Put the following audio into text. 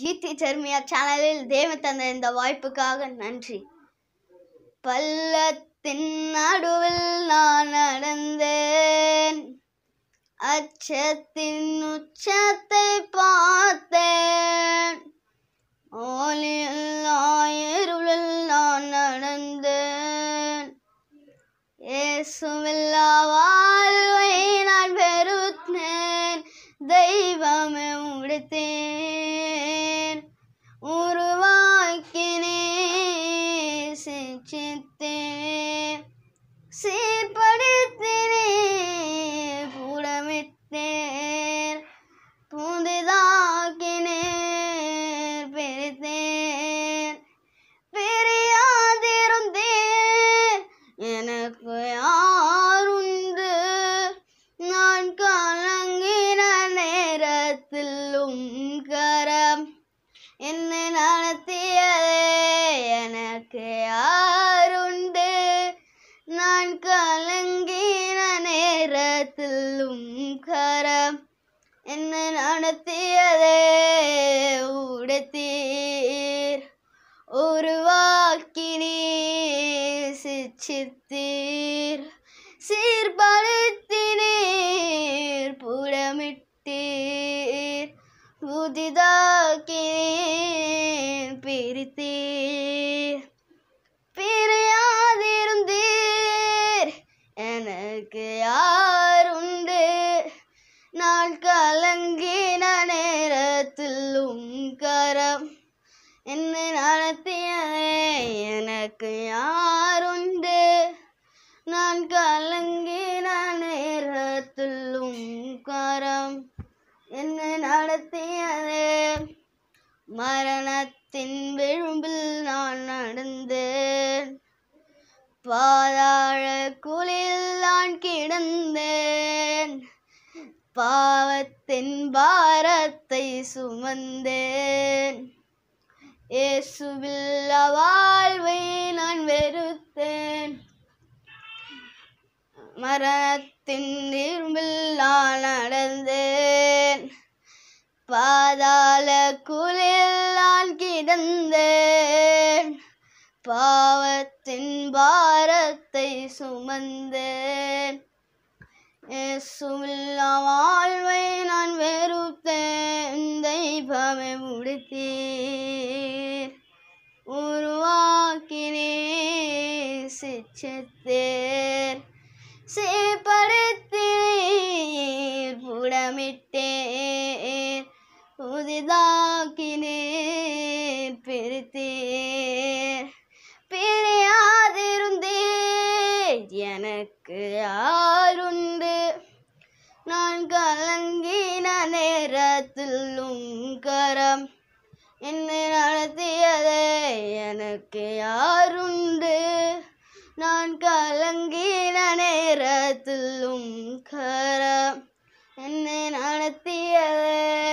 G teacher மியா சேனலில் தேவன் தந்த இந்த வாய்ப்புக்காக நன்றி பள்ளத்தின் நடுவில் நான் நடந்தேன் அச்சத்தின் உச்சத்தை பார்த்தேன் ஓலியில் ஆயிருளில் நான் நடந்தேன் ஏசுவில்லா நான் பெருத்தேன் தெய்வமே உடுத்தேன் யாருண்டு நான் கலங்கின நேரத்திலும் கரம் என்ன நடத்தியதே உடத்தீர் உருவாக்கினீ சிச்சித்தீர் சீர்படுத்தினீர் புடமிட்டீர் புதிதாக்கினீர் பிரித்தீர் எனக்கு யாருண்டு நாள் கலங்கின நேரத்தில் கரம் என்னை நடத்திய எனக்கு யாருண்டு நான் கலங்கின நேரத்தில் கரம் என்னை நடத்தியதே மரணத்தின் விழும்பில் பாதாழ குளில் நான் கிடந்தேன் பாவத்தின் பாரத்தை சுமந்தேன் இயேசுவில் வாழ்வை நான் வெறுத்தேன் மரணத்தின் இரும்பில் நான் நடந்தேன் பாதாள குளில் கிடந்தேன் பாவத்தின் பாரத்தை சுமந்து சுமில்லா வாழ்வை நான் வெறுத்தேன் தெய்வமே முடித்தி உருவாக்கினே சிச்சத்தேர் சேப்படுத்தீர் புடமிட்டேர் புதிதாக்கினேர் பிரித்தேர் எனக்கு ஆருண்டு நான் கலங்கின நேரத்தில் உங்கரம் என்னை நடத்தியதே எனக்கு யாருண்டு நான் கலங்கின நேரத்தில் உங்கரம் என்னை நடத்தியதே